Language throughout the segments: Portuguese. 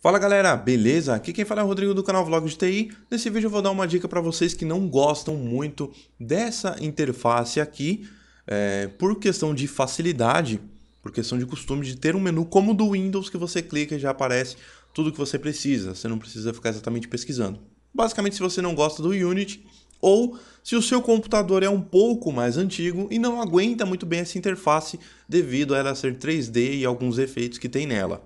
Fala galera, beleza? Aqui quem fala é o Rodrigo do canal Vlog de TI. Nesse vídeo eu vou dar uma dica para vocês que não gostam muito dessa interface aqui, é, por questão de facilidade, por questão de costume de ter um menu como o do Windows que você clica e já aparece tudo que você precisa. Você não precisa ficar exatamente pesquisando. Basicamente, se você não gosta do Unity ou se o seu computador é um pouco mais antigo e não aguenta muito bem essa interface devido a ela ser 3D e alguns efeitos que tem nela.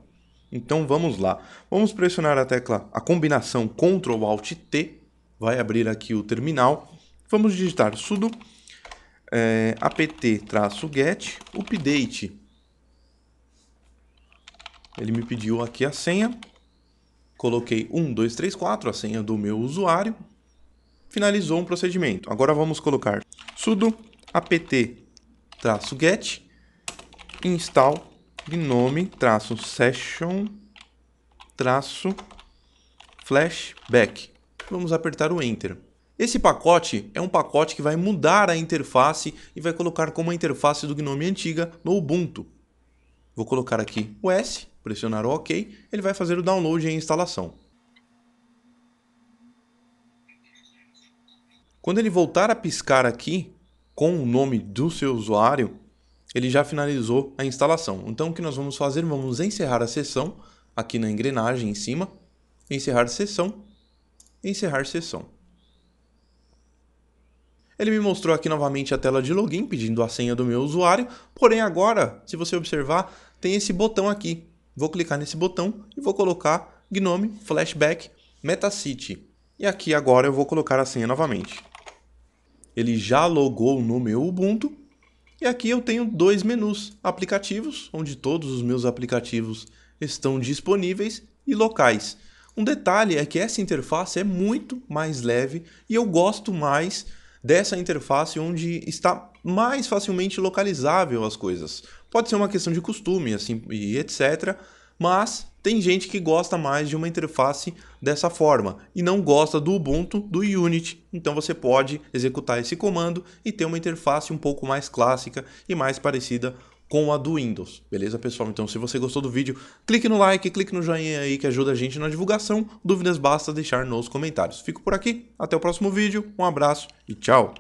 Então vamos lá. Vamos pressionar a tecla, a combinação Ctrl Alt T, vai abrir aqui o terminal. Vamos digitar sudo é, eh, apt-get update. Ele me pediu aqui a senha. Coloquei 1234, a senha do meu usuário. Finalizou um procedimento. Agora vamos colocar sudo apt-get install gnome traço session traço flashback. Vamos apertar o enter. Esse pacote é um pacote que vai mudar a interface e vai colocar como a interface do GNOME antiga no Ubuntu. Vou colocar aqui o S, pressionar o OK, ele vai fazer o download e a instalação. Quando ele voltar a piscar aqui, com o nome do seu usuário, ele já finalizou a instalação. Então o que nós vamos fazer? Vamos encerrar a sessão aqui na engrenagem em cima, encerrar sessão, encerrar sessão. Ele me mostrou aqui novamente a tela de login pedindo a senha do meu usuário, porém agora, se você observar, tem esse botão aqui. Vou clicar nesse botão e vou colocar Gnome Flashback MetaCity. E aqui agora eu vou colocar a senha novamente. Ele já logou no meu Ubuntu e aqui eu tenho dois menus, aplicativos, onde todos os meus aplicativos estão disponíveis, e locais. Um detalhe é que essa interface é muito mais leve e eu gosto mais dessa interface onde está mais facilmente localizável as coisas. Pode ser uma questão de costume assim e etc, mas tem gente que gosta mais de uma interface dessa forma e não gosta do Ubuntu, do Unity. Então você pode executar esse comando e ter uma interface um pouco mais clássica e mais parecida com a do Windows. Beleza, pessoal? Então, se você gostou do vídeo, clique no like, clique no joinha aí que ajuda a gente na divulgação. Dúvidas basta deixar nos comentários. Fico por aqui, até o próximo vídeo, um abraço e tchau!